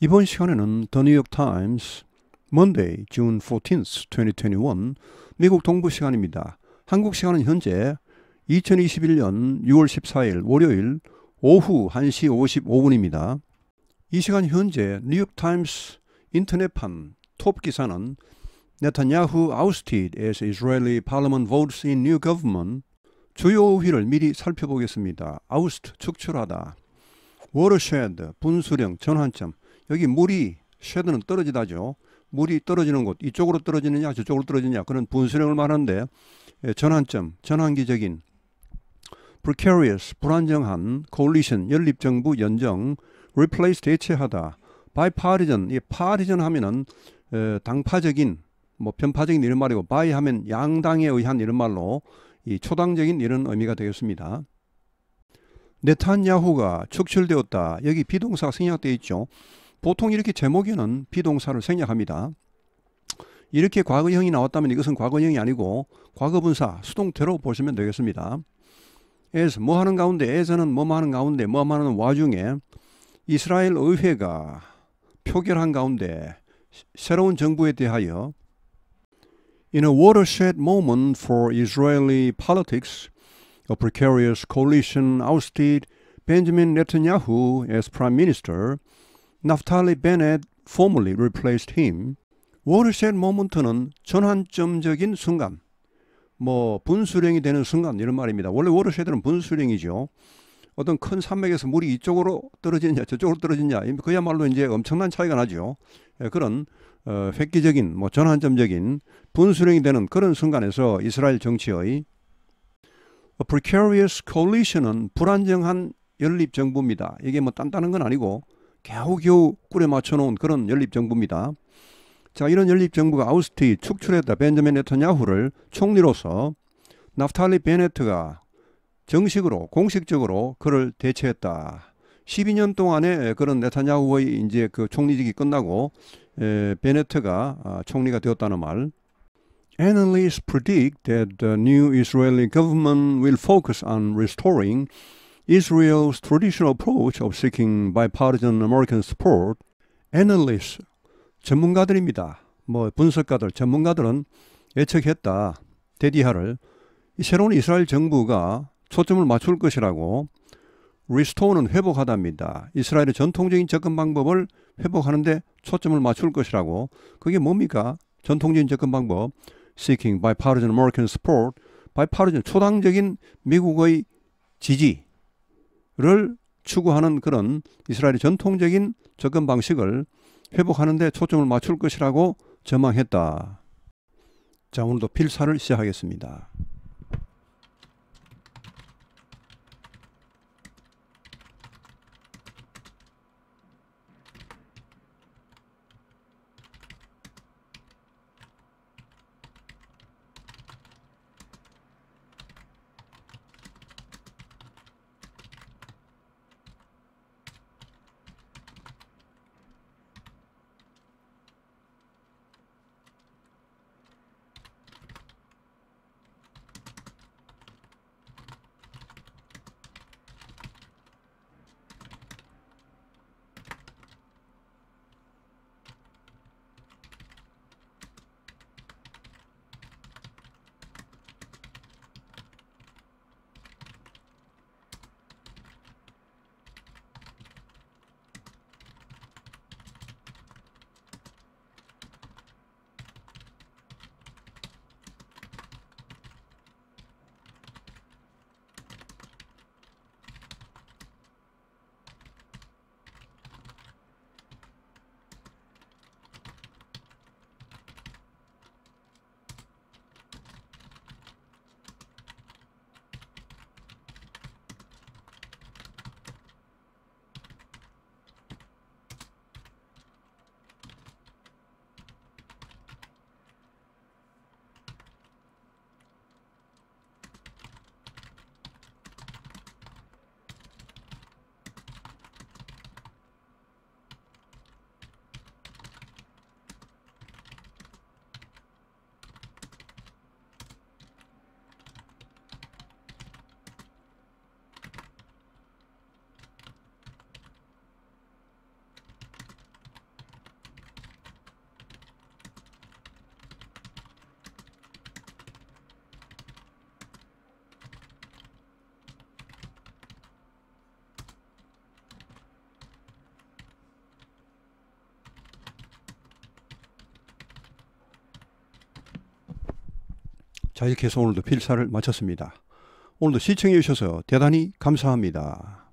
이번 시간에는 The New York Times Monday, June 14th, 2021 미국 동부 시간입니다. 한국 시간은 현재 2021년 6월 14일 월요일 오후 1시 55분입니다. 이 시간 현재 뉴욕 타임스 인터넷판 톱 기사는 네타냐후 ousted as Israeli parliament votes in new government 주요 5위를 미리 살펴보겠습니다. oust, 축출하다. watershed, 분수령, 전환점, 여기 물이 쉐드는 떨어지다죠. 물이 떨어지는 곳 이쪽으로 떨어지느냐 저쪽으로 떨어지느냐 그런 분수령을 말하는데 예, 전환점 전환기적인 precarious 불안정한 coalition 연립정부 연정 replace 대체하다 bipartisan 이 partisan 하면은 예, 당파적인 뭐 편파적인 이런 말이고 by 하면 양당에 의한 이런 말로 이 초당적인 이런 의미가 되겠습니다. 네탄야후가 축출되었다. 여기 비동사 생략되어 있죠. 보통 이렇게 제목에는 비동사를 생략합니다. 이렇게 과거형이 나왔다면 이것은 과거형이 아니고 과거분사 수동태로 보시면 되겠습니다. as 뭐 하는 가운데 as는 뭐 하는 가운데 뭐 하는 와중에 이스라엘 의회가 표결한 가운데 새로운 정부에 대하여 In a watershed moment for Israeli politics, a precarious coalition ousted Benjamin Netanyahu as prime minister 나프탈리 베넷 formally replaced him. w a t e r s 는 전환점적인 순간, 뭐 분수령이 되는 순간 이런 말입니다. 원래 워르 t 들은 분수령이죠. 어떤 큰 산맥에서 물이 이쪽으로 떨어지냐 저쪽으로 떨어지냐 그야말로 이제 엄청난 차이가 나죠. 예, 그런 어, 획기적인 뭐 전환점적인 분수령이 되는 그런 순간에서 이스라엘 정치의 precarious coalition은 불안정한 연립 정부입니다. 이게 뭐 딴딴한 건 아니고 겨우겨우 꿀에 맞춰놓은 그런 연립정부입니다. 자, 이런 연립정부가 아우스티 축출했다 벤저민 네타냐후를 총리로서 나프탈리 베네트가 정식으로 공식적으로 그를 대체했다. 12년 동안에 그런 네타냐후의 이제 그 총리직이 끝나고 에, 베네트가 아, 총리가 되었다는 말. Analysts predict that the new Israeli government will focus on restoring Israel's traditional approach of seeking bipartisan American support, analysts, 전문가들입니다. 뭐 분석가들, 전문가들은 예측했다. 대디하를 새로운 이스라엘 정부가 초점을 맞출 것이라고 리스토어는 회복하답니다. 이스라엘의 전통적인 접근 방법을 회복하는데 초점을 맞출 것이라고 그게 뭡니까? 전통적인 접근 방법 seeking bipartisan American support bipartisan 초당적인 미국의 지지 자유를 추구하는 그런 이스라엘의 전통적인 접근 방식을 회복하는 데 초점을 맞출 것이라고 전망했다. 자, 오늘도 필사를 시작하겠습니다. 자 이렇게 해서 오늘도 필사를 마쳤습니다. 오늘도 시청해 주셔서 대단히 감사합니다.